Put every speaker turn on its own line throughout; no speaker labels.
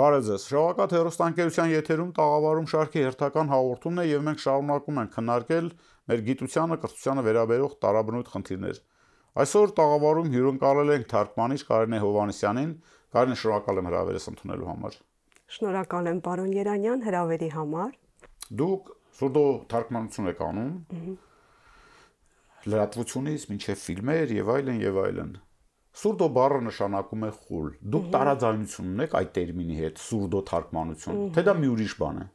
Բարև ձեզ։ Շաղակաթ հերոստանգերության եթերում տաղավարում շարքի հերթական հաղորդումն է եւ մենք շարունակում ենք քննարկել մեր գիտությանը, կրթությանը վերաբերող տարաբնույթ խնդիրներ։ Այսօր տաղավարում հյուրընկալել ենք թարգմանիչ Կարինե Հովանեսյանին։ Կարինե, շնորհակալ եմ հրավերս ընդունելու համար։
Շնորհակալ եմ պարոն Երանյան հրավերի համար։
Դուք սուրդո թարգմանություն եք անում։ Լրատվությունից ոչ թե ֆիլմեր եւ այլն եւ այլն։ այլ Սուրդո բառը նշանակում է խուլ։ Դուք տարաձայնություն ունեք այդ տերմինի հետ, սուրդո թարգմանություն, թե դա մի ուրիշ բան է։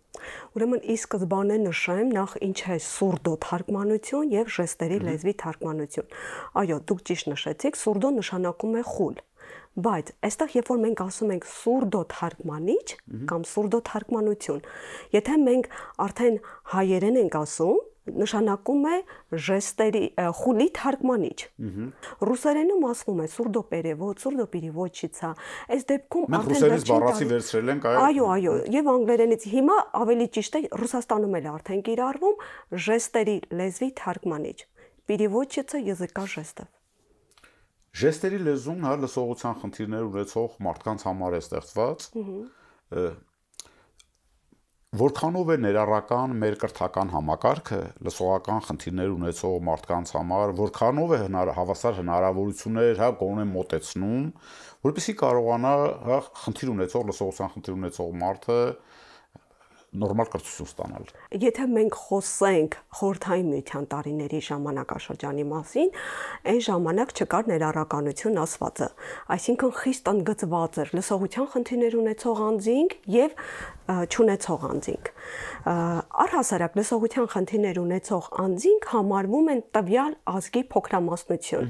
Ուրեմն ի սկզբանե նշեմ նախ ինչ է սուրդո թարգմանություն եւ ժեստերի լեզվի թարգմանություն։ Այո, դուք ճիշտ նշեցիք, սուրդո նշանակում է խուլ։ Բայց այստեղ երբ որ մենք ասում ենք սուրդո թարգմանիչ կամ սուրդո թարգմանություն, եթե մենք արդեն հայերեն ենք ասում, նշանակում է ժեստերի խուլի թարգմանիչ։ Ռուսերենում ասվում է սուրդոպերևոց, սուրդոպերևոչիցա։ Այս դեպքում արդեն ռուսերենից բառացի վերցրել ենք, այո։ Այո, այո, եւ անգլերենից։ Հիմա ավելի ճիշտ է Ռուսաստանում էլ արդեն կիրառվում ժեստերի լեզվի թարգմանիչ։ Переводчица языка жестов։
Ժեստերի լեզուն հա լսողության խնդիրներ ունեցող մարդկանց համար է ստեղծված։ Ուհ Որքանով է ներառական մեր կրթական համակարգը լսողական խնդիրներ ունեցող մարդկանց համար, որքանով է հնար, հավասար հնարավորություններ հա գոնե մոտեցնում, որովհետեւ կարողանա հա խնդիր ունեցող լսողության խնդիր ունեցող մարդը նորմալ կրթություն ստանալ։
Եթե մենք խոսենք խորթային միության տարիների ժամանակաշրջանի մասին, այն ժամանակ չկար ներառականություն ասվածը, այսինքն խիստ ընդգծված էր լսողության խնդիրներ ունեցող անձինք եւ չունեցող անձինք առհասարակ լսողության խնդիրներ ունեցող անձինք համարվում են տվյալ ազգի փոքրամասնություն։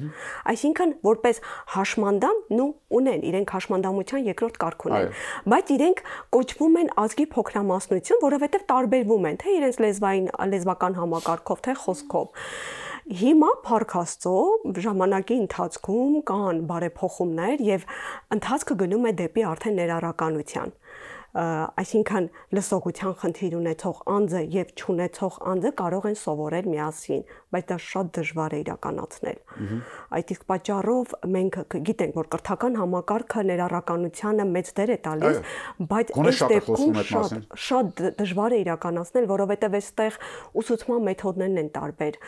Այսինքն որպես հաշմանդամ նու ունեն իրենք հաշմանդամության երկրորդ կարգ ունեն, բայց իրենք կոչվում են ազգի փոքրամասնություն, որովհետև տարբերվում են թե իրենց լեզվային լեզվական համակարգով, թե խոսքով։ Հիմա Փարք Աստծո ժամանակի ընթացքում կան բարեփոխումներ եւ ընթացքը գնում է դեպի արդեն ներառականության այսինքն լսողության խնդիր ունեցող անձը եւ չունեցող անձը կարող են սովորել միասին, բայց դա շատ դժվար է իրականացնել։ Այդ իսկ պատճառով մենք գիտենք, որ կրթական համակարգը ներառականությանը մեծ դեր է տալիս, բայց այս դեպքում շատ շատ դժվար է իրականացնել, որովհետեւ այստեղ ուսուցման մեթոդներն են տարբեր,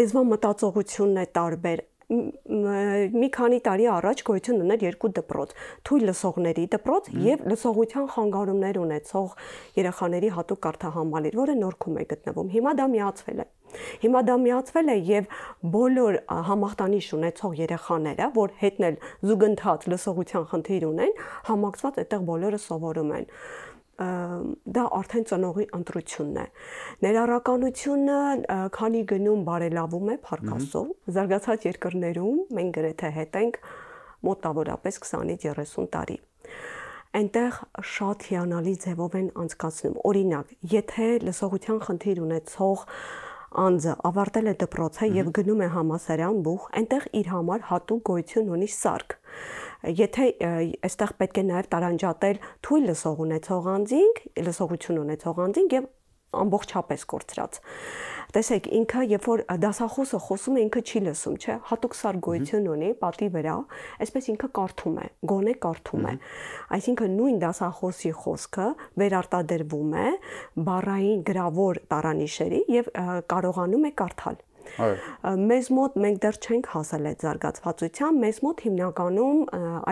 լեզվամտածողությունն է տարբեր, մի քանի տարի առաջ գոյություն ուներ երկու դպրոց՝ թույլ լսողների դպրոց եւ լսողության խանգարումներ ունեցող երեխաների հատուկ կարթահամալիր, որը նորքում է գտնվում։ Հիմա դա միացվել է։ Հիմա դա միացվել է եւ բոլոր համախտանիշ ունեցող երեխաները, որ հետնել զուգընթաց լսողության խնդիր ունեն, համակցված այդտեղ բոլորը սովորում են։ Ա, դա արդեն ծնողի ընտրությունն է։ Ներառականությունը քանի գնում բարելավում է փառկասով, զարգացած երկրներում մենք գրեթե հետ ենք մոտավորապես 20-ից 30 տարի։ Այնտեղ շատ հիանալի ձևով են անցկացնում։ Օրինակ, եթե լսողության խնդիր ունեցող անձը ավարտել է դպրոցը եւ գնում է համասարան բուխ, այնտեղ իր համար հատուկ գոյություն ունի սարք եթե այստեղ պետք է նաև տարանջատել թույլ լսող ունեցող անձինք, լսողություն ունեցող անձինք եւ ամբողջապես կորցրած։ Տեսեք, ինքը երբ որ դասախոսը խոսում է, ինքը չի լսում, չէ՞։ Հատուկ սարգոյություն ունի պատի վրա, այսպես ինքը կարդում է, գոնե կարդում է։ Այսինքն նույն դասախոսի խոսքը վերարտադրվում է բառային գրավոր տարանիշերի եւ կարողանում է կարդալ։ Մեզ մոտ մենք դեռ չենք հասել այդ զարգացվածության, մեզ մոտ հիմնականում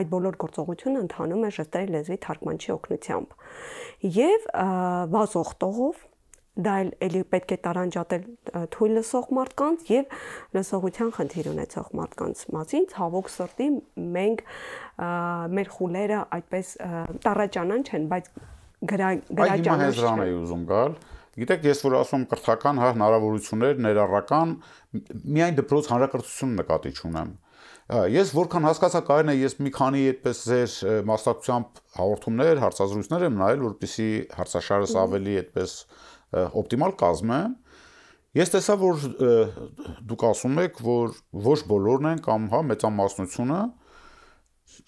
այդ բոլոր գործողությունը ընթանում է ժեստերի լեզվի թարգմանչի օգնությամբ։ Եվ վազող տողով դա էլ էլի պետք է տարանջատել թույլ լսող մարդկանց եւ լսողության խնդիր ունեցող մարդկանց մասին ցավոք սրտի մենք մեր խուլերը այդպես տարաճանան չեն բայց գրա գրա ճանաչ չեն։ Այդ հիմա հեզրան էի
ուզում գալ։ Ա Գիտեք, ես որ ասում կրթական հա հնարավորություններ ներառական միայն դպրոց հանրակրթություն նկատի չունեմ։ Ես որքան հասկացա կարին է ես մի քանի այդպես ձեր մասնակցությամբ հաղորդումներ, հարցազրույցներ եմ նայել, որպիսի հարցաշարս ավելի այդպես օպտիմալ կազմը։ Ես տեսա, որ դուք ասում եք, որ ոչ բոլորն են կամ հա մեծամասնությունը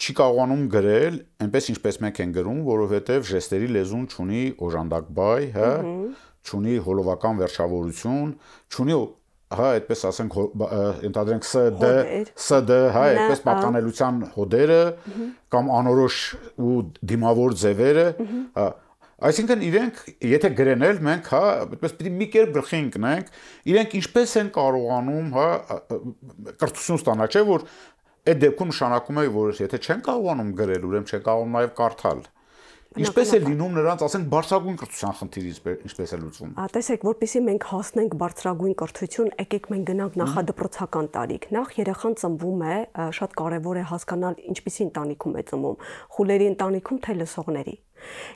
չի կարողանում գրել այնպես ինչպես մենք են գրում, որովհետև ժեստերի լեզուն ունի օժանդակ բայ, հա։ Ա, ունի հոլովական վերջավորություն, ունի հա այդպես ասենք ընդհանրենք ՍԴ ՍԴ հա այդպես պատկանելության հոդերը կամ անորոշ ու դիմավոր ձևերը հա այսինքն իրենք եթե գրենել մենք հա այդպես պիտի մի կերպ գլխի ընկնենք իրենք ինչպես են կարողանում հա կրթություն ստանալ չէ որ այդ դեպքում նշանակում է որ եթե չեն կարողանում գրել ուրեմն չեն կարողանում նաև կարդալ հա
Ինչպես է լինում
նրանց, ասենք, բարձրագույն կրթության խնդիրը ինչպես է լուծվում։
Ա տեսեք, որpիսի մենք հասնենք բարձրագույն կրթություն, եկեք մենք գնանք նախադպրոցական տարիք։ Նախ երեխան ծնվում է, շատ կարևոր է հասկանալ ինչպիսի ընտանիքում է ծնվում։ Խուլերի ընտանիքում թե լսողների։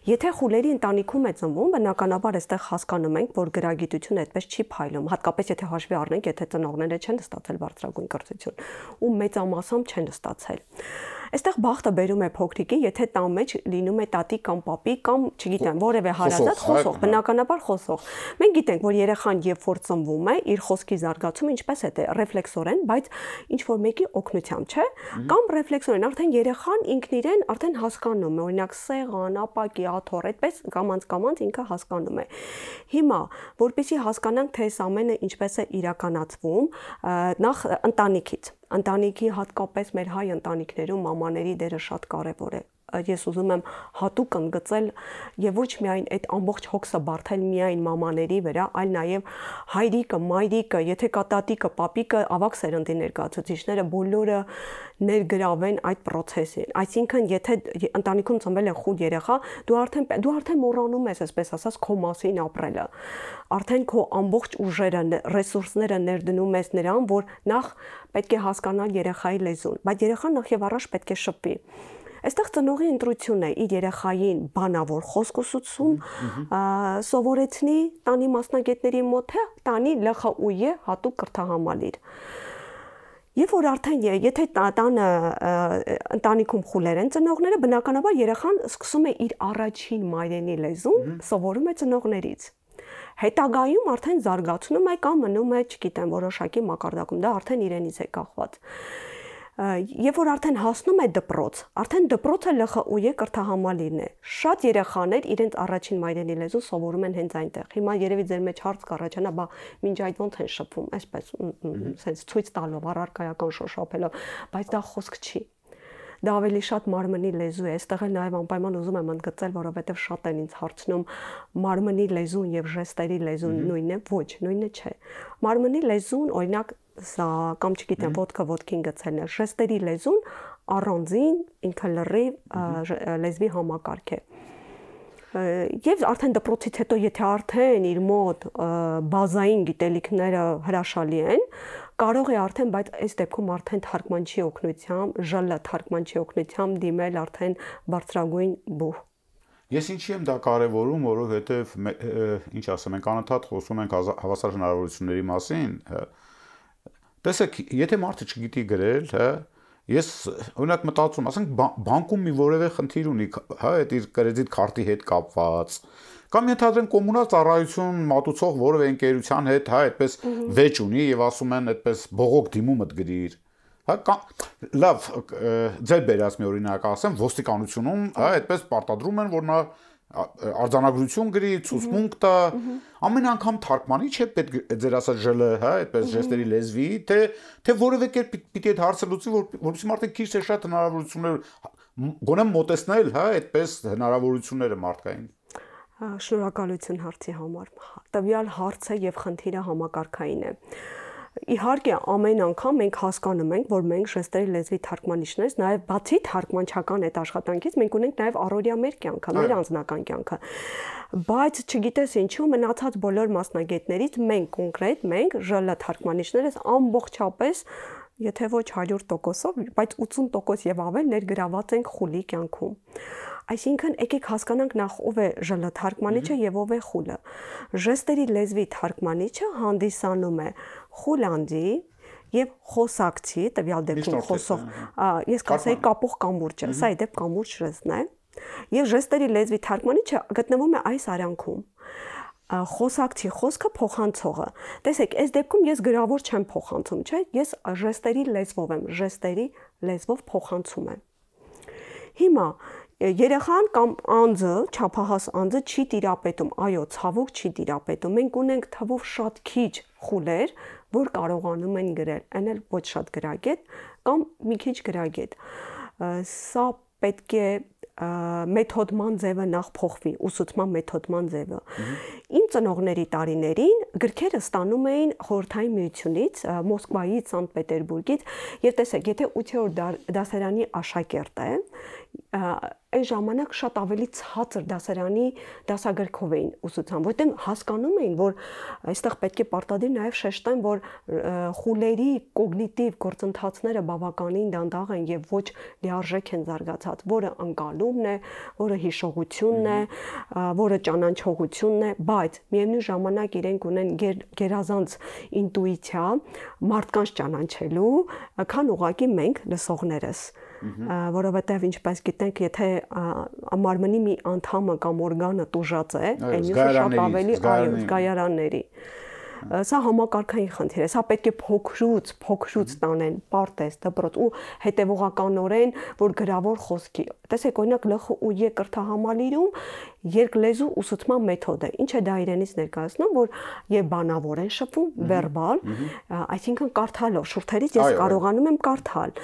Եթե խուլերի ընտանիքում է ծնվում, բնականաբար էստեղ հասկանում ենք, որ գրագիտությունը այդպես չի փայլում, հատկապես եթե հաշվի առնենք, եթե ծնողները չեն ստացել բարձրագույն կրթություն ու մեծամասամբ չեն ստացել։ Այստեղ բախտը բերում է փոքրիկի, եթե տան մեջ լինում է տատի կամ papi կամ, չգիտեմ, որևէ հարազատ հա, խոսող, հա։ բնականաբար խոսող։ Մենք գիտենք, որ երեխան երբ որ ծնվում է, իր խոսքի զարգացումը ինչպես է դե ռեֆլեքսորեն, բայց ինչ որ մեկի օգնությամբ, չէ՞, կամ ռեֆլեքսորեն, արդեն երեխան ինքն իրեն արդեն հասկանում է, օրինակ սեղան, ապակի, աթոռ, այդպես կամած-կամած ինքը հասկանում է։ Հիմա, որpեսի հասկանանք, թե այս ամենը ինչպես է իրականացվում, նախ ընտանիքից ընտանիքի հատկապես մեր հայ ընտանիքներում մամաների դերը շատ կարևոր է ես ուզում եմ հատուկ ընդգծել եւ ոչ միայն այդ ամբողջ հոգսը բարթել միայն մամաների վրա, այլ նաեւ հայրիկը, մայրիկը, եթե կա տատիկը, պապիկը, ավակ սերնդի ներկայացուցիչները բոլորը ներգրավեն այդ process-ին։ Այսինքն, եթե ընտանիքում ծնվել է խուլ երեխա, դու արդեն դու արդեն մոռանում ես, այսպես ասած, քո մասին ապրելը։ Արդեն քո ամբողջ ուժերը, ռեսուրսները ներդնում ես նրան, որ նախ պետք է հասկանալ երեխայի լեզուն, բայց երեխան նախ եւ առաջ պետք է շփվի։ Այստեղ ծնողի ընտրություն է իր երեխային բանավոր խոսք ուսուցում, սովորեցնի տանի մասնագետների մոտ, թե հա, տանի ԼԽՈՒԵ հատուկ կրթահամալիր։ Եվ որ արդեն եթե տանը ընտանիքում խուլեր են ծնողները, բնականաբար երեխան սկսում է իր առաջին մայրենի լեզուն սովորում է ծնողներից։ Հետագայում արդեն զարգացնում է կամ մնում է, չգիտեմ, որոշակի մակարդակում, դա արդեն իրենից է կախված։ Երբ որ արդեն հասնում է դպրոց, արդեն դպրոցը ԼԽՈ-ի կրթահամալիրն է։ Շատ երեխաներ իրենց առաջին մայրենի լեզուն սովորում են հենց այնտեղ։ Հիմա երևի ձեր մեջ հարց կառաջանա, բա մինչ այդ ո՞նց են շփվում, այսպես, այսպես ցույց տալով, առարկայական շոշափելով, բայց դա խոսք չի դա ավելի շատ մարմնի լեզու է։ Այստեղ էլ նաև անպայման ուզում եմ ընդգծել, որովհետև շատ են ինձ հարցնում մարմնի լեզուն եւ ժեստերի լեզուն նույնն է։ Ոչ, նույնը չէ։ Մարմնի լեզուն, օրինակ, սա կամ չգիտեմ ոդկը ոդկին գցելն է ժեստերի լեզուն առանձին ինքը լրիվ լեզվի համակարգ է եւ արդեն դպրոցից հետո եթե արդեն իր մոտ բազային գիտելիքները հրաշալի են կարող է արդեն բայց այս դեպքում արդեն թարգմանչի օգնությամբ ժլա թարգմանչի օգնությամբ դիմել արդեն բարձրագույն բուհ
Ես ինչի եմ դա կարևորում, որովհետև ինչ ասեմ, մենք անընդհատ խոսում ենք հավասար հնարավորությունների մասին, հա Տեսեք, եթե մարդը չգիտի գրել, հա, ես օրինակ մտածում, ասենք բանկում մի որևէ խնդիր ունի, հա, այդ իր կրեդիտ քարտի հետ կապված, կամ ենթադրեն կոմունալ ծառայություն մատուցող որևէ ընկերության հետ, հա, այդպես վեճ ունի եւ ասում են այդպես բողոք դիմումդ գրիր։ Հա լավ, ձեր բերած մի օրինակ ասեմ, ոստիկանությունում, հա, այդպես պարտադրում են, որ նա արձանագրություն գրի, ցուցմունք տա, ամեն անգամ թարգմանի չէ պետք ձեր ասած ԺԼՀ, հա, այդպես ժեստերի լեզվի, թե թե որևէ կերպ պիտի այդ հարցը լուծի, որ որովհետեւ մարդը քիչ է շատ հնարավորություններ գոնե մտածնել, հա, այդպես հնարավորությունները մարդկային։
Շնորհակալություն հարցի համար։ Տվյալ հարցը եւ խնդիրը համակարգային է։ Ա, Իհարկե, ամեն անգամ մենք հասկանում ենք, որ մենք ժեստերի լեզվի թարգմանիչներից, նաև բացի թարգմանչական այդ աշխատանքից, մենք ունենք նաև առօրյա մեր կյանքը, մեր անձնական կյանքը։ Բայց չգիտես ինչու մնացած բոլոր մասնագետներից մենք կոնկրետ մենք ԺԼ թարգմանիչներս ամբողջապես եթե ոչ 100%-ով, բայց 80% եւ ավել ներգրաված ենք խոլի կյանքում։ Այսինքն եկեք հասկանանք նախ ով է ԺԼ թարգմանիչը եւ ով է խուլը։ Ժեստերի լեզվի թարգմանիչը հանդիսանում է խուլանդի եւ խոսակցի, տվյալ դեպքում խոսող, ես կասեի կապող կամուրջը, սա ի դեպ կամուրջ ժեստն է։ Եվ ժեստերի լեզվի թարգմանիչը գտնվում է այս արանքում խոսակցի խոսքը փոխանցողը։ Տեսեք, այս դեպքում ես գրավոր չեմ փոխանցում, չէ՞։ Ես ժեստերի լեզվով եմ, ժեստերի լեզվով փոխանցում եմ։ Հիմա երեխան կամ անձը, ճափահաս անձը չի տիրապետում, այո, ցավոք չի տիրապետում։ Մենք ունենք թվով շատ քիչ խուլեր, որ կարողանում են գրել, այն էլ ոչ շատ գրագետ կամ մի քիչ գրագետ։ Սա պետք է մեթոդման ձևը նախ փոխվի, ուսուցման մեթոդման ձևը։ Իմ ծնողների տարիներին գրքերը ստանում էին խորթային միությունից, Մոսկվայից, Սանտ Պետերբուրգից, եւ տեսեք, եթե 8-րդ դասարանի աշակերտ է, այն ժամանակ շատ ավելի ցածր դասարանի դասագրքով էին ուսուցան, որտեղ հասկանում էին, որ այստեղ պետք է պարտադիր նաև շեշտեն, որ խուլերի կոգնիտիվ գործընթացները բավականին դանդաղ են եւ ոչ լիարժեք են զարգացած, որը անցալումն է, որը հիշողությունն է, որը ճանաչողությունն է, բայց միևնույն ժամանակ իրենք ունեն գերազանց ինտուիցիա, մարդկանց ճանաչելու, քան ուղակի մենք լսողներս։ Ա, որովհետև ինչպես գիտենք, եթե մարմնի մի անդամը կամ օրգանը տուժած է, այն շատ ավելի այլ զգայարանների։ այ, Սա համակարգային խնդիր է։ Սա պետք է փոքրուց, փոքրուց տանեն պարտեզ, դպրոց ու հետևողականորեն, որ գրավոր խոսքի։ Տեսեք, օրինակ ԼԽ ու երկրթահամալիրում երկլեզու ուսուցման մեթոդ է։ Ինչ է դա իրենից ներկայացնում, որ եւ բանավոր են շփվում, վերբալ, այսինքն կարդալով, շուրթերից ես կարողանում եմ կարդալ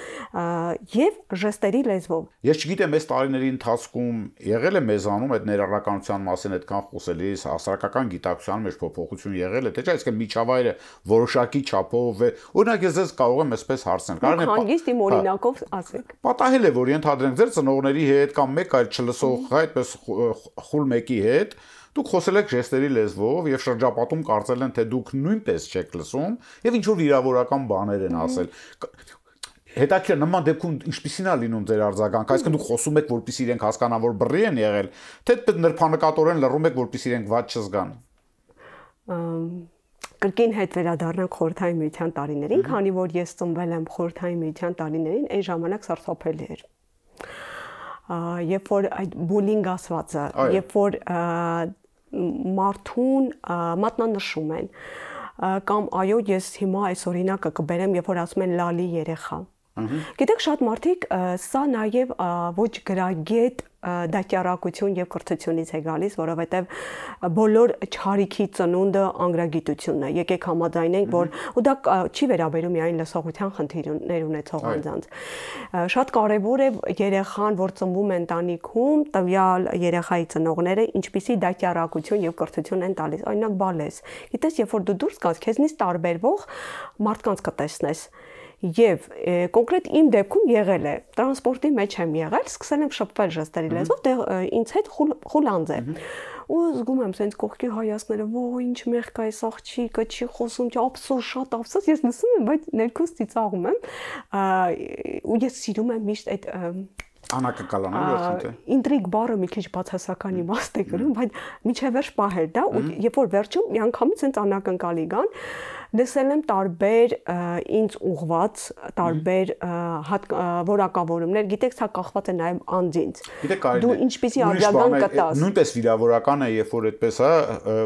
եւ ժեստերի լեզվով։
Ես չգիտեմ, այս տարիների ընթացքում եղել է մեզանում այդ ներառականության մասին այդքան խոսելիս հասարակական գիտակցության մեջ փոփոխություն եղել է, թե՞ չէ, իսկ այսինքն միջավայրը որոշակի չափով է։ Օրինակ ես ձեզ կարող եմ այսպես հարցնել։ Կարող եմ հանգիստ իմ օրինակով ասեք։ Պատահել է, որ ենթադրենք ձեր ծնողների հետ կամ մեկ այլ չլսող այդպես խուլ մեկի հետ Դուք խոսել եք ժեստերի լեզվով եւ շրջապատում կարծել են թե դուք նույնպես չեք լսում եւ ինչ որ վիրավորական բաներ են ասել հետաքրքիր նման դեպքում ինչպիսին է լինում ձեր արձագանքը այսինքն դուք խոսում եք որպես իրենք հասկանան որ բռի են եղել թե նրբանկատորեն լռում եք որպես իրենք ված չզգան
կրկին հետ վերադառնանք խորթային միության տարիներին, քանի որ ես ծնվել եմ խորթային միության տարիներին, այն ժամանակ սարսափելի էր երբ որ այդ բուլինգ ասվածը, երբ որ մարդուն մատնանշում են կամ այո, ես հիմա այս օրինակը կբերեմ, երբ որ ասում են լալի երեխա։ Ա, Գիտեք, շատ մարդիկ սա նաև ոչ գրագետ դատյարակություն եւ կրթությունից է գալիս, որովհետեւ բոլոր ճարիքի ծնունդը անգրագիտությունն է։ Եկեք համաձայնենք, որ ու դա չի վերաբերում միայն լսողության խնդիրներ ունեցող անձանց։ Շատ կարեւոր է երեխան, որ ծնվում է ընտանիքում, տվյալ երեխայի ծնողները ինչպիսի դատյարակություն եւ կրթություն են տալիս։ Օրինակ, բալես։ Գիտես, երբ որ դու դուրս գաս, քեզնից տարբերվող մարդկանց կտեսնես։ Եվ կոնկրետ իմ դեպքում եղել է, տրանսպորտի մեջ եմ եղել, սկսել եմ շփվել ժեստերի լեզվով, դե ինձ հետ խուլանձ է։ Ու զգում եմ sense կողքի հայացները, ո՜վ ինչ մեղք է այս աղջիկը, չի խոսում, չի ապսո շատ ապսոս, ես լսում եմ, բայց ներքուս ծիծաղում եմ։ Ու ես սիրում եմ միշտ այդ
անակակալան ու արդյունքը։
Ինտրիգ բառը մի քիչ բացասական իմաստ է գրում, բայց միջև վերջ պահել դա ու երբ որ վերջում միանգամից հենց անակնկալի գան, լսել եմ տարբեր ինձ ուղված տարբեր որակավորումներ։ Գիտեք, սա կախված է նաև անձից։ Դու ինչպեսի աջակցան կտաս։
Նույնպես վիրավորական է, երբ որ այդպես է,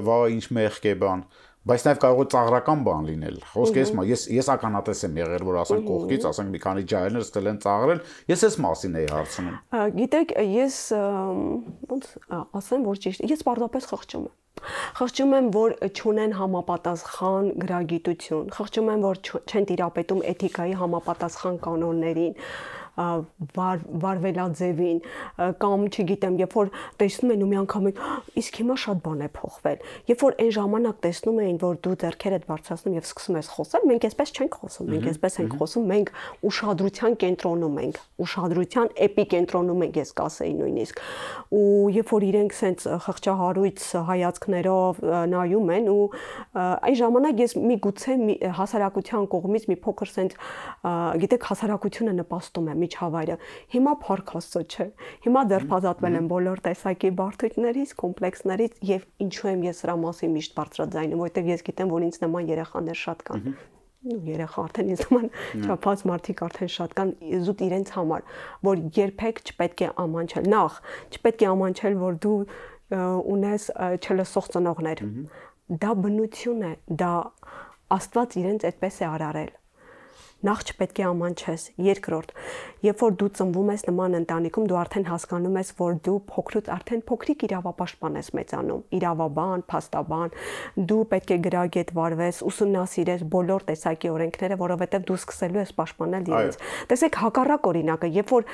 վաղը ինչ մեղք է բան։ Ա բայց նաև կարող է ծաղրական բան լինել։ Խոսքը ես ես ես ականատես եմ եղել, որ ասենք կողքից, ասենք մի քանի ջահելներ ստել են ծաղրել, ես այս մասին էի հարցնում։
Գիտեք, ես ոնց ասեմ, որ ճիշտ, ես պարզապես խղճում եմ։ Խղճում եմ, որ չունեն համապատասխան գրագիտություն։ Խղճում եմ, որ չեն տիրապետում էթիկայի համապատասխան կանոններին վար, վարվելաձևին կամ չգիտեմ, երբ որ տեսնում են ու մի անգամ իսկ հիմա շատ բան է փոխվել։ Երբ որ այն ժամանակ տեսնում էին, որ դու ձեռքերդ բարձրացնում եւ սկսում ես խոսել, մենք այսպես չենք խոսում, մենք այսպես ենք խոսում, մենք ուշադրության կենտրոնում ենք, ուշադրության էպիկենտրոնում ենք, ես կասեի նույնիսկ։ Ու երբ որ իրենք սենց խղճահարույց հայացքներով նայում են ու այն ժամանակ ես մի գուցե հասարակության կողմից մի փոքր սենց գիտեք հասարակությունը նպաստում է միջավայրը։ Հիմա Փառք Աստծո չէ։ Հիմա դեռ փազատվել եմ բոլոր տեսակի բարդություններից, կոմպլեքսներից եւ ինչու եմ ես սրա մասին միշտ բարձրաձայնում, որովհետեւ ես գիտեմ, որ ինձ նման երեխաներ շատ կան ու երեխա արդեն ինձ նման չափած մարդիկ արդեն շատ կան զուտ իրենց համար, որ երբեք չպետք է ամանչել։ Նախ, չպետք է ամանչել, որ դու ունես չլսող ծնողներ։ Դա բնություն է, դա Աստված իրենց այդպես է արարել նախ չպետք է ամանչես։ Երկրորդ, երբ որ դու ծնվում ես նման ընտանիքում, դու արդեն հասկանում ես, որ դու փոքրուց արդեն փոքրիկ իրավապաշտպան ես մեծանում, իրավաբան, փաստաբան, դու պետք է գրագետ վարվես, ուսումնասիրես բոլոր տեսակի օրենքները, որովհետև դու սկսելու ես պաշտպանել իրենց։ Տեսեք հակառակ օրինակը, երբ որ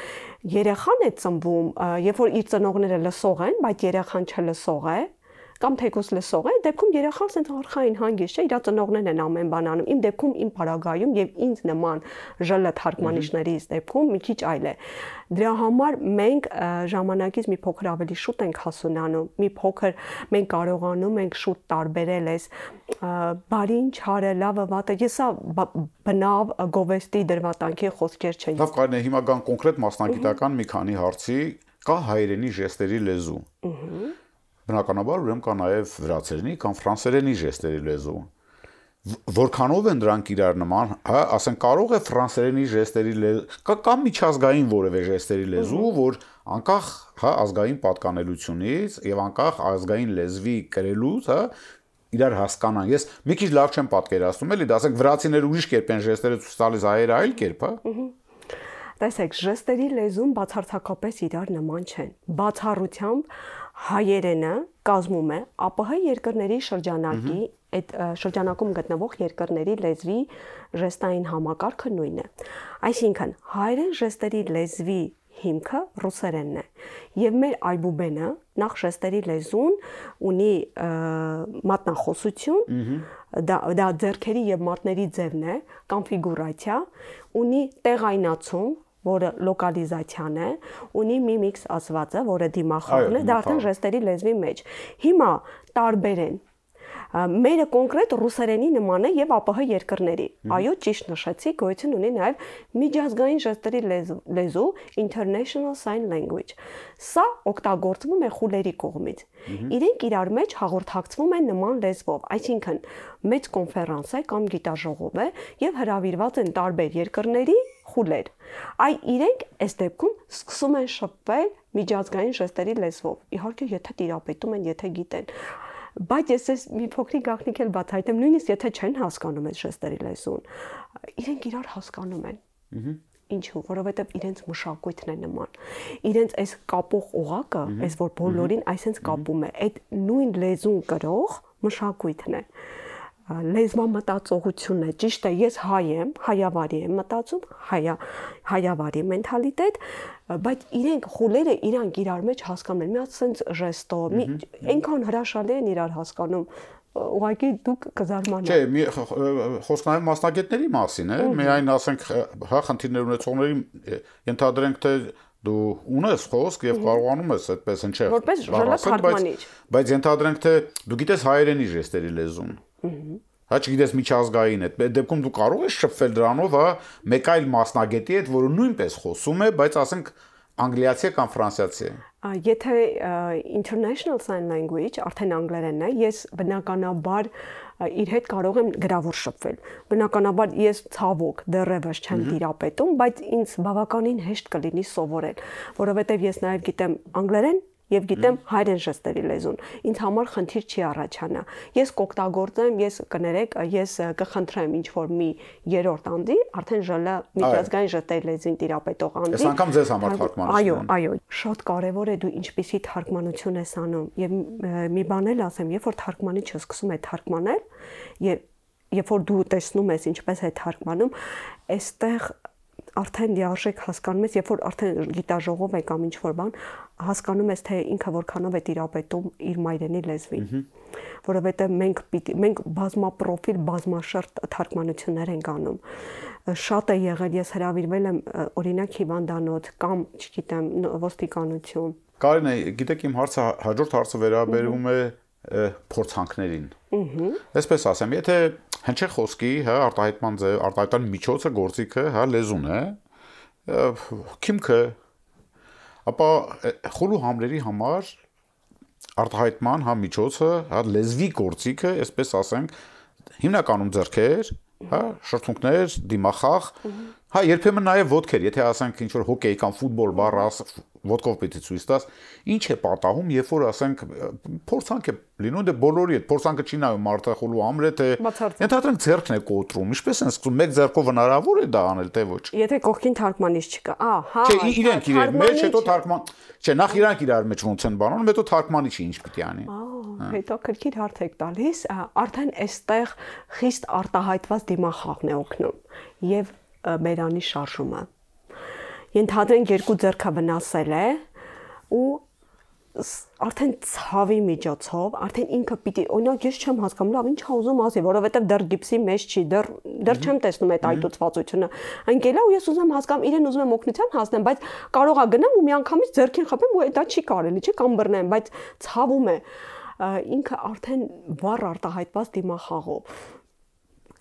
երեխան է ծնվում, երբ որ իր ծնողները լսող են, բայց երեխան չլսող է, կամ թեկոս լսող է, դեպքում երախան ցենց արխային հանգիստ չէ, իր ծնողներն են ամեն բան անում։ Իմ դեպքում իմ параգայում եւ ինձ նման ԺԼ թարգմանիչներից դեպքում մի քիչ այլ է։ Դրա համար մենք ժամանակից մի փոքր ավելի շուտ ենք հասունանում, մի փոքր մենք կարողանում ենք շուտ տարբերել այս բարին, չարը, լավը, վատը։ Ես սա բնավ գովեստի դրվատանքի խոսքեր չէ։
Լավ, կարին է հիմա կան կոնկրետ մասնագիտական մի քանի հարցի, կա հայերենի ժեստերի լեզու։ Ահա բնականաբար ուրեմն կա նաև վրացերենի կամ ֆրանսերենի ժեստերի լեզու որքանով են դրանք իրար նման, հա, ասեն կարող է ֆրանսերենի ժեստերի լեզու կամ միջազգային որևէ ժեստերի լեզու, որ անկախ, հա, ազգային պատկանելությունից եւ անկախ ազգային լեզվի կրելուց, հա, իրար հասկանան։ Ես մի քիչ լավ չեմ պատկերացնում, էլի, ասենք վրացիները ուրիշ կերպ են ժեստերը ցույց տալիս, հայերը այլ կերպ,
հա։ Տեսեք, ժեստերի լեզուն բացարձակապես իրար նման չեն։ Բացառությամբ հայերենը կազմում է ԱՊՀ երկրների շրջանակի այդ շրջանակում գտնվող երկրների լեզվի ժեստային համակարգը նույնն է։ Այսինքն հայերեն ժեստերի լեզվի հիմքը ռուսերենն է։ Եվ մեր այբուբենը նախ շեստերի լեզուն ունի մատնախոսություն, դա դա ձերքերի եւ մատների ձևն է, կոնֆիգուրացիա, ունի տեղայնացում, որը լոկալիզացիան է, ունի միմիքս ասվածը, որը դիմախաղն է, դա արդեն ժեստերի լեզվի մեջ։ Հիմա տարբեր են Մերը կոնկրետ ռուսերենի նման է եւ ԱՊՀ երկրների։ Այո, ճիշտ նշեցի, գոյություն ունի նաեւ միջազգային ժեստերի լեզու International Sign Language։ Սա օգտագործվում է խուլերի կողմից։ Իրենք իրար մեջ հաղորդակցվում են նման լեզվով, այսինքն մեծ կոնֆերանս է կամ գիտաժողով է եւ հրավիրված են տարբեր երկրների խուլեր։ Այ իրենք այս դեպքում սկսում են շփվել միջազգային ժեստերի լեզվով։ Իհարկե, եթե տիրապետում են, եթե գիտեն բայց ես ես մի փոքրիկ գաղտնիք էլ բացայտեմ, նույնիսկ եթե չեն հասկանում այդ ժեստերի լեզուն, իրենք իրար հասկանում են։ Ահա ինչու որովհետև իրենց մշակույթն է նման իրենց այս կապող օղակը այս որ բոլորին այսենց կապում է այդ նույն լեզուն կրող մշակույթն է լեզվան մտածողությունն է ճիշտ է ես հայ եմ հայավարի եմ մտածում հայա հայավարի մենթալիտետ բայց իրենք խուլերը իրանք իրար մեջ հասկանում են։ Մի հատ sense ժեստով, մի այնքան հրաշալի են իրար հասկանում ուղղակի դուք կզարմանաք։ Չէ,
մի խոսքանալու մասնակիցների մասին է, միայն ասենք հա խնդիրներ ունեցողների ենթադրենք թե դու ունես խոսք եւ կարողանում ես այդպես ինչե որպես ժողովրդարանի բայց բայց ենթադրենք թե դու գիտես հայերենի ժեստերի լեզուն հա չգիտես միջազգային է։ Այդ դե դեպքում դու կարող ես շփվել դրանով, հա, մեկ այլ մասնագետի հետ, որը նույնպես խոսում է, բայց ասենք անգլիացի կամ ֆրանսիացի։
Եթե international sign language արդեն անգլերենն է, ես բնականաբար իր հետ կարող եմ գրավոր շփվել։ Բնականաբար ես ցավոք դեռևս չեմ դիրապետում, բայց ինձ բավականին հեշտ կլինի սովորել, որովհետև ես նաև գիտեմ անգլերեն, եւ գիտեմ հայրեն ժստերի լեզուն։ Ինձ համար խնդիր չի առաջանա։ Ես կօգտագործեմ, ես կներեք, ես կխնդրեմ ինչ որ մի երրորդ անդի, արդեն ԺԼ միջազգային ժստերի լեզուն տիրապետող անդի։ Ես անգամ ձեզ համար թարգմանություն։ Այո, այո, շատ կարեւոր է դու ինչպիսի թարգմանություն ես անում եւ մի բան էլ ասեմ, երբ որ թարգմանիչը սկսում է թարգմանել եւ երբ որ դու տեսնում ես ինչպես է թարգմանում, այստեղ արդեն դիարժեք դե հասկանում ես, երբ որ արդեն գիտաժողով է կամ ինչ-որ բան, հասկանում ես, թե ինքը որքանով է տիրապետում իր մայրենի լեզվին։ Որովհետև մենք պիտի մենք բազմապրոֆիլ, բազմաշերտ թարգմանություններ ենք անում։ Շատ է եղել, ես հրավիրվել եմ օրինակ հիվանդանոց կամ, չգիտեմ, ոստիկանություն։
Կարինե, գիտեք իմ հարցը հաջորդ հարցը վերաբերում է փորձանքներին։ Ահա։ Այսպես ասեմ, եթե հնչե խոսքի, հա, արտահայտման ձև, արտահայտան միջոցը, գործիքը, հա, լեզուն է, քիմքը, ապա խոլու համրերի համար արտահայտման հա միջոցը, հա լեզվի գործիքը, այսպես ասենք, հիմնականում ձեռքեր, հա, շրթունքներ, դիմախախ, Հա, երբեմն նաև ոդքեր, եթե ասենք ինչ որ հոկեյ կամ ֆուտբոլ բառը աս ոդկով պիտի ցույց տաս, ինչ է պատահում, երբ որ ասենք փորձանք է լինում, դե բոլորի հետ փորձանքը չի նայում մարտախոլու ամրը թե ընդհանրենք ձեռքն է կոտրում, ինչպես են սկսում մեկ ձեռքով հնարավոր է դա անել, թե ոչ։
Եթե կողքին թարգմանիչ չկա, ահա։ Չէ, իրենք իրար մեջ, հետո թարգման,
չէ, նախ իրանք իրար մեջ ոնց են բանանում, հետո թարգմանիչը ինչ պիտի անի։
Ահա հա։ հետո քրքիր հարթ եք տալիս, արդեն այստեղ խիստ արտահայտված դիմախաղն է օգնում։ Եվ բերանի շարժումը։ Ենթադրենք երկու ձեռքը վնասել է ու արդեն ցավի միջոցով, արդեն ինքը պիտի, օրինակ ես չեմ հասկանում, լավ, ինչ ա ուզում ասի, որովհետև դեռ գիպսի մեջ չի, դեռ դեռ չեմ տեսնում այդ այտուցվածությունը։ Անկելա ու ես ուզում հասկամ, իրեն ուզում եմ օգնության հասնեմ, բայց կարող է գնամ ու միանգամից ձերքին խփեմ ու դա չի կարելի, չէ, կամ բռնեմ, բայց ցավում է։ Ինքը արդեն վառ արտահայտված դիմախաղով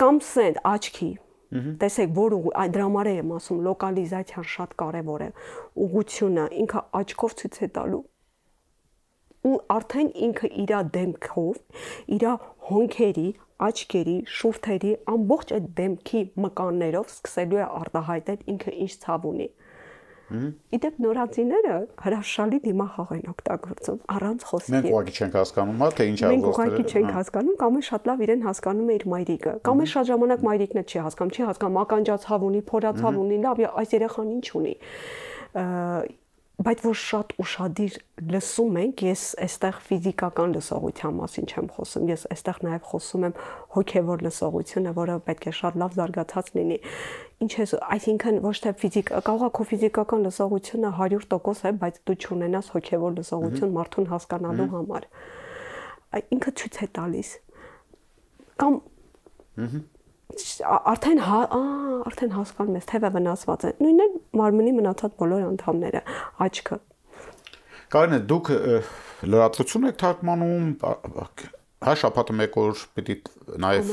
կամ սենդ աչքի Տեսեք, որ դրա համար եմ ասում, լոկալիզացիան շատ կարևոր է։ Ուղությունը ինքը աչքով ցույց է տալու ու արդեն ինքը իր դեմքով, իր հոնքերի, աչքերի, շուրթերի ամբողջ այդ դեմքի մկաններով սկսելու է արտահայտել ինքը ինչ ցավ ունի։ Ա Իդեպ նորածիները հրաշալի դիմախաղ են օգտագործում առանց խոսքի։ Մենք ուղղակի
չենք հասկանում, թե ինչ արժողներ։ Մենք ուղղակի չենք
հասկանում, կամ է շատ լավ իրեն հասկանում է իր մայրիկը, կամ է շատ ժամանակ մայրիկն է չի հասկանում, չի հասկանում, ականջացավ ունի, փորացավ ունի, լավ, այս երեխան ինչ ունի բայց որ շատ ուրախadir լսում ենք, ես այստեղ ֆիզիկական լսողության մասին չեմ խոսում, ես այստեղ նաև խոսում եմ հոգևոր լսողությունը, որը պետք է շատ լավ զարգացած լինի։ Ինչ է, այսինքն ոչ թե ֆիզիկ, կարող է քո ֆիզիկական լսողությունը 100% է, բայց դու չունենաս հոգևոր լսողություն մարդուն հասկանալու համար։ Ինքը ցույց է տալիս։ Կամ արդեն հա արդեն հասկանում ես թեւը վնասված է նույնն է մարմնի մնացած բոլոր անդամները աչքը
Կարինե դուք լրացություն եք թարգմանում հա շապատը մեկ օր պիտի նաև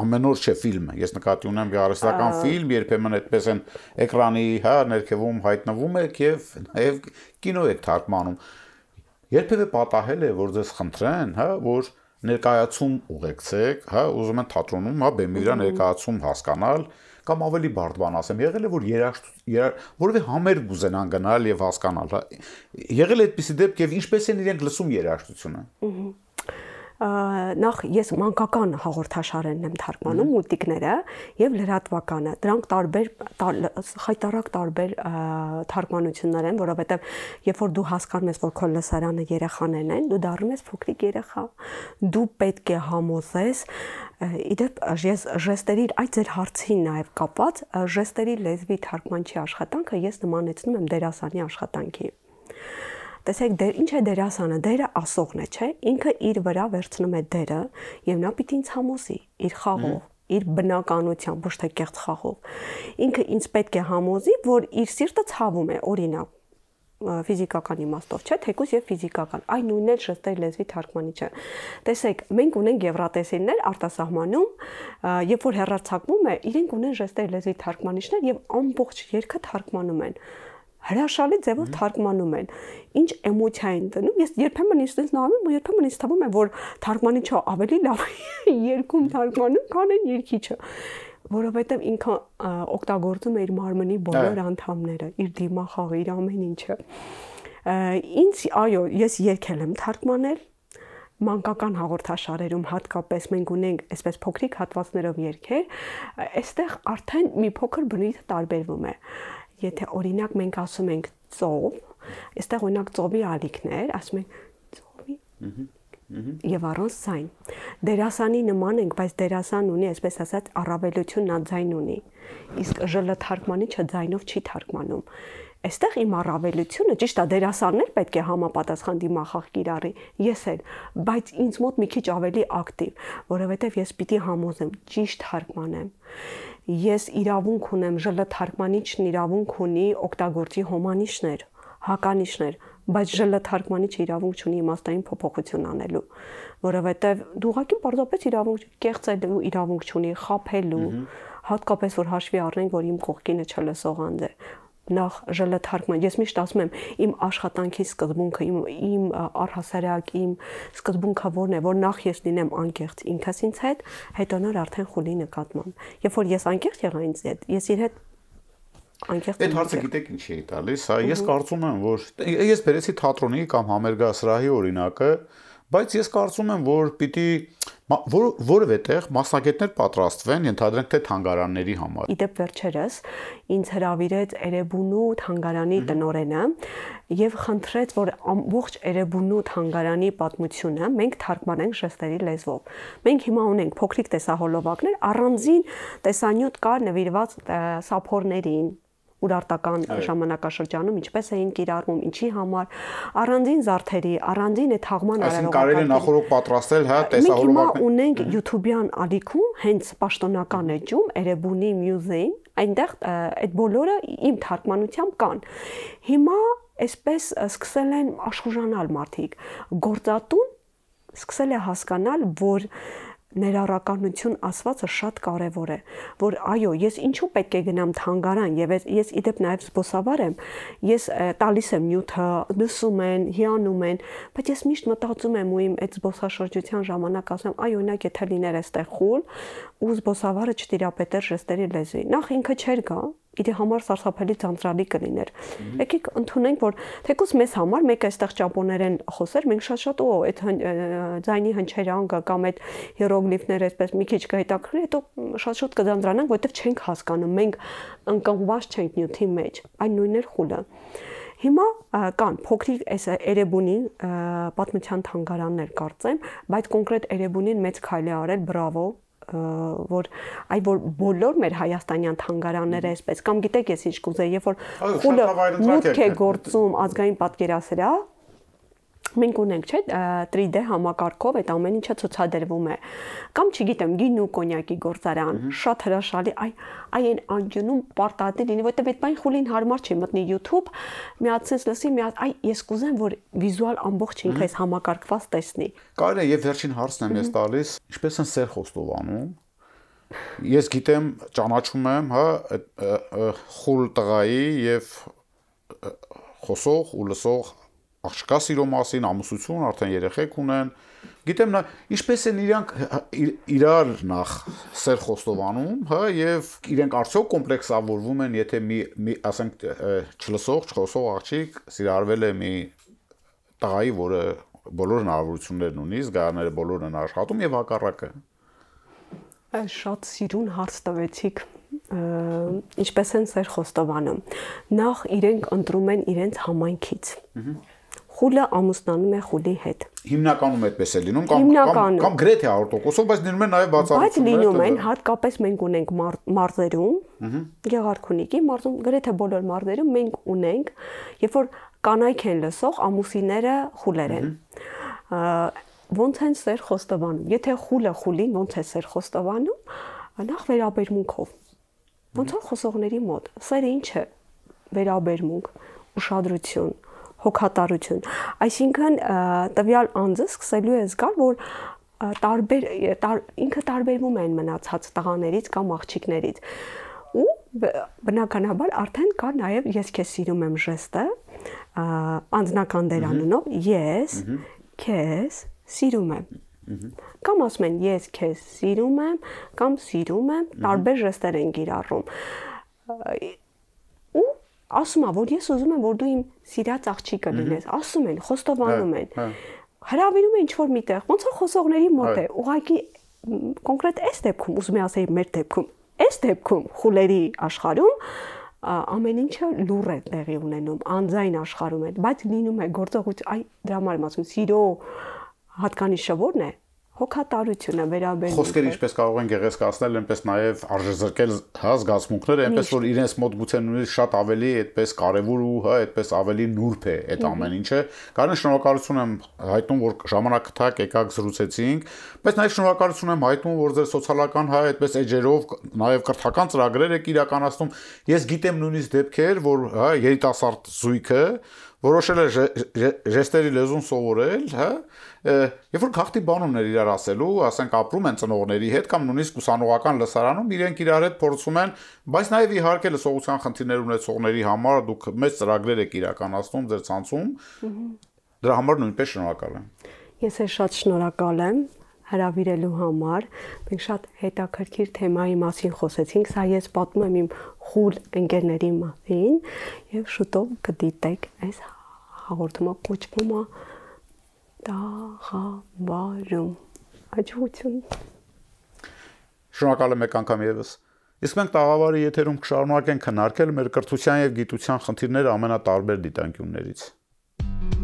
ամեն օր չէ ֆիլմը ես նկատի ունեմ գարստական ֆիլմ երբեմն այդպես են էկրանի հա ներքևում հայտնվում եք եւ նաեւ կինո եք թարգմանում երբևէ պատահել է որ ձեզ խնդրեն հա որ ներկայացում ուղեկցեք, հա, ուզում են թատրոնում, հա, բեմիրա ներկայացում հասկանալ կամ ավելի բարդ բան ասեմ, եղել է որ երաշտ որովե համերգ ուզենան գնալ եւ հասկանալ, հա։ Եղել է այդպիսի դեպք եւ ինչպես են իրենք լսում երաշտությունը։
Ուհ նախ ես մանկական հաղորդաշարենն եմ թարգմանում մուտիկները եւ լրատվականը։ Դրանք տարբեր հայտարարակ տարբեր թարգմանություններ են, որովհետեւ երբ որ դու հասկանում ես, որ քո լսարանը երեխաներն են, դու դառնում ես փոքրիկ երեխա։ Դու պետք է համոզես իդեպ ես ժեստերի այդ ձեր հարցին նաև կապված ժեստերի լեզվի թարգմանչի աշխատանքը ես նմանեցնում եմ դերասանի աշխատանքի։ Տեսեք, դեր ինչ է դերասանը, դերը ասողն է, չէ՞։ Ինքը իր վրա վերցնում է դերը եւ նա պիտի ինձ համոզի իր խաղով իր բնականությամբ ոչ թե կեղծ խաղով։ Ինքը ինձ պետք է համոզի, որ իր սիրտը ցավում է, օրինակ, ֆիզիկական իմաստով, չէ՞, թեկուզ եւ ֆիզիկական։ Այն նույնն է շստեր լեզվի թարգմանիչը։ Տեսեք, մենք ունենք եվրատեսիլներ արտասահմանում, երբ որ հերարցակվում է, իրենք ունեն շստեր լեզվի թարգմանիչներ եւ ամբողջ երգը թարգմանում են։ Ա, հրաշալի ձևով թարգմանում են։ Ինչ էմոցիա են տնում։ Ես երբեմն ինձ նայում ու երբեմն ինձ թվում է, որ թարգմանիչը ավելի լավ երկում թարգմանում, քան այն երկիչը, որովհետև ինքը օգտագործում է իր մարմնի բոլոր անդամները, իր դիմախաղը, իր ամեն ինչը։ Ինչ, այո, ես երկել եմ թարգմանել, մանկական հաղորդաշարերում հատկապես մենք ունենք այսպես փոքրիկ հատվածներով երկեր, այստեղ արդեն մի փոքր բնույթը տարբերվում է։ Ա, Եթե օրինակ մենք ասում ենք ծով, այստեղ օրինակ ծովի ալիքներ, ասում ենք ծովի։ Եվ առանց ցայն։ Դերասանի նման ենք, բայց դերասան ունի, այսպես ասած, առավելություն նա ցայն ունի։ Իսկ ժլ թարգմանիչը ցայնով չի թարգմանում։ Այստեղ իմ առավելությունը ճիշտ է դերասաններ պետք է համապատասխան դիմախախ կիրառի։ Ես էլ, բայց ինձ մոտ մի քիչ ավելի ակտիվ, որովհետև ես պիտի համոզեմ, ճիշտ թարգմանեմ ես իրավունք ունեմ, ԺԼ թարգմանիչն իրավունք ունի օգտագործի հոմանիշներ, հականիշներ, բայց ԺԼ թարգմանիչը իրավունք ունի իմաստային փոփոխություն անելու, որովհետև դու ուղղակի պարզապես իրավունք կեղծելու իրավունք ունի, խափելու, հատկապես որ հաշվի առնենք, որ իմ կողքինը չլսող անձ է, նախ ԺԼ թարգման։ Ես միշտ ասում եմ, իմ աշխատանքի սկզբունքը, իմ իմ առհասարակ իմ սկզբունքը որն է, որ նախ ես լինեմ անկեղծ ինքս ինձ հետ, հետո նոր արդեն խոլի նկատմամբ։ Երբ որ ես անկեղծ եղա ինձ հետ, ես իր հետ անկեղծ Այդ հարցը
գիտեք ինչի է տալիս, հա, ես կարծում եմ, որ ես բերեցի թատրոնի կամ համերգասրահի օրինակը, բայց ես կարծում եմ, որ պիտի որ որևէ տեղ մասնագետներ պատրաստվեն ընդհանրենք թե թանգարանների համար։
Իդեպ վերջերս ինձ հրավիրեց Էրեբունու թանգարանի տնորենը եւ խնդրեց, որ ամբողջ Էրեբունու թանգարանի պատմությունը մենք թարգմանենք ժեստերի լեզվով։ Մենք հիմա ունենք փոքրիկ տեսահոլովակներ, առանձին տեսանյութ կա նվիրված սափորներին, ուրարտական ժամանակաշրջանում ինչպես էին կիրառվում, ինչի համար, առանձին զարդերի, առանձին այդ հաղման արարողական։ Այսինքն կարելի է
նախորդ պատրաստել, հա, տեսահոլովակ։ Մենք ունենք
YouTube-յան ալիքում հենց պաշտոնական էջում Էրեբունի մյուզեին, այնտեղ այդ բոլորը իմ թարգմանությամբ կան։ Հիմա այսպես սկսել են աշխուժանալ մարդիկ։ Գործատուն սկսել է հասկանալ, որ ներառականություն ասվածը շատ կարևոր է որ այո ես ինչու պետք է գնամ թանգարան եւ ես, ես իդեպ նաեւ զբոսավար եմ ես տալիս եմ նյութը լսում են հիանում են բայց ես միշտ մտածում եմ ու իմ այդ զբոսաշրջության ժամանակ ասեմ այո օրինակ եթե լիներ այստեղ խուլ ու զբոսավարը չտիրապետեր ժեստերի լեզվի նախ ինքը չէր գա իրի համար սարսափելի ձանձրալի կլիներ։ Եկեք ընդունենք, որ թեկուզ մեզ համար մեկ այստեղ ճապոներեն խոսեր, մենք շատ-շատ օ, այդ ձայնի հնչերանգը կամ այդ հիերոգլիֆները այսպես մի քիչ կհետաքրի, հետո շատ-շատ կձանձրանանք, որովհետև չենք հասկանում, մենք ընկնված չենք նյութի մեջ։ Այն նույնն է խուլը։ Հիմա կան փոքրիկ այս Էրեբունի պատմության թանգարաններ կարծեմ, բայց կոնկրետ Էրեբունին մեծ քայլ է արել, բրավո, որ այ որ բոլոր մեր հայաստանյան թանգարանները այսպես կամ գիտեք ես ինչ կուզեի, երբ որ խուլը մուտք է գործում ազգային պատկերասրահ, մենք ունենք, չէ՞, 3D համակարգով այդ ամեն ինչը ցուցադրվում է։ Կամ չգիտեմ, գինու կոնյակի գործարան, շատ հրաշալի, այ այ այն անջնում պարտադիր լինի, որովհետև այդ բան խուլին հարմար չի մտնի YouTube, միացես լսի, մի այ ես կուզեմ, որ վիզուալ ամբողջ ինքը այս համակարգված տեսնի։
Կարինե, եւ վերջին հարցն եմ ես տալիս, ինչպես են սեր խոստովանում։ Ես գիտեմ, ճանաչում եմ, հա, խուլ տղայի եւ խոսող ու լսող աշկա սիրո մասին, ամուսություն արդեն երեխեք ունեն։ Գիտեմ նա ինչպես են իրանք իրար նախ սեր խոստովանում, հա, եւ իրենք արդյոք կոմպլեքսավորվում են, եթե մի, մի ասենք չլսող, չխոսող աղջիկ սիրարվել է մի տղայի, որը բոլոր հնարավորություններն ունի, զգարանները բոլորն են աշխատում եւ հակառակը։
Շատ սիրուն հարց տվեցիք ինչպես են սեր խոստովանում։ Նախ իրենք ընտրում են իրենց համայնքից։ Ահա խուլը ամուսնանում է խուլի հետ։
Հիմնականում այդպես է լինում կամ կամ, կամ գրեթե 100%-ով, բայց լինում է նաև բացառություններ։ Բայց լինում են,
հատկապես մենք ունենք մարզերում, Գեղարքունիքի մարզում, գրեթե բոլոր մարզերում մենք ունենք, երբ որ կանայք են լսող ամուսիները խուլեր են։ Ոնց են սեր խոստովանում։ Եթե խուլը խուլին ոնց է սեր խոստովանում, նախ վերաբերմունքով։ Ոնց որ խոսողների մոտ։ Սերը ինչ է վերաբերմունք, ուշադրություն, հոգատարություն։ Այսինքն տվյալ անձը սկսելու է զգալ, որ տարբեր տար, ինքը տարբերվում է այն մնացած տղաներից կամ աղջիկներից։ Ու բնականաբար արդեն կա նաև ես քեզ սիրում եմ ժեստը, անձնական դեր անունով ես քեզ սիրում եմ։ Կամ ասում են ես քեզ սիրում եմ կամ սիրում եմ, տարբեր ժեստեր են գիրառում ասում է, որ ես ուզում եմ, որ դու իմ սիրած աղջիկը լինես։ Ասում են, խոստովանում են։ հա, հա։ Հրավիրում են ինչ-որ միտեղ։ Ոնց է խոսողների մոտ հա։ է։ Ուղղակի կոնկրետ այս դեպքում ուզում եմ ասել մեր դեպքում։ Այս դեպքում խուլերի աշխարհում ամեն ինչը լուր է տեղի ունենում, անձայն աշխարհում է, բայց լինում է գործողություն, այ դրա համար ասում, սիրո հատկանիշը ո՞րն է հոգատարություն է վերաբերվում։ Խոսքերը ինչպես
կարող են գեղեցկացնել, այնպես նաև արժեզրկել հա զգացմունքները, այնպես որ իրենց մոտ գուցե նույնիսկ շատ ավելի այդպես կարևոր ու հա այդպես ավելի նուրբ է այդ ամեն ինչը։ Կարեն շնորհակալություն եմ հայտնում, որ ժամանակթակ եկաք զրուցեցինք, բայց նաև շնորհակալություն եմ հայտնում, որ ձեր սոցիալական հա այդպես էջերով նաև կրթական ծրագրեր եք իրականացնում։ Ես գիտեմ նույնիսկ դեպքեր, որ հա երիտասարդ զույգը որոշել է ժեստերի լեզուն սովորել, հա, երբ որ գախտի բան ունեն իրար ասելու, ասենք ապրում են ծնողների հետ կամ նույնիսկ ուսանողական լսարանում իրենք իրար հետ փորձում են, բայց նաև իհարկե լսողության խնդիրներ ունեցողների համար դուք մեծ ծրագրեր եք իրականացնում ձեր ցանցում։ Դրա համար նույնպես շնորհակալ եմ։
Ես էլ շատ շնորհակալ եմ հրավիրելու համար։ Մենք շատ հետաքրքիր թեմայի մասին խոսեցինք, սա ես պատմում եմ իմ խուլ ընկերների մասին, եւ շուտով կդիտեք այս հաղորդումը կոչվում է տաղավարում։ Աջողություն։
Շնորհակալ եմ եկ անգամ եւս։ Իսկ մենք տաղավարի եթերում կշարունակենք քննարկել մեր կրթության եւ գիտության խնդիրները ամենատարբեր դիտանկյուններից։ Thank you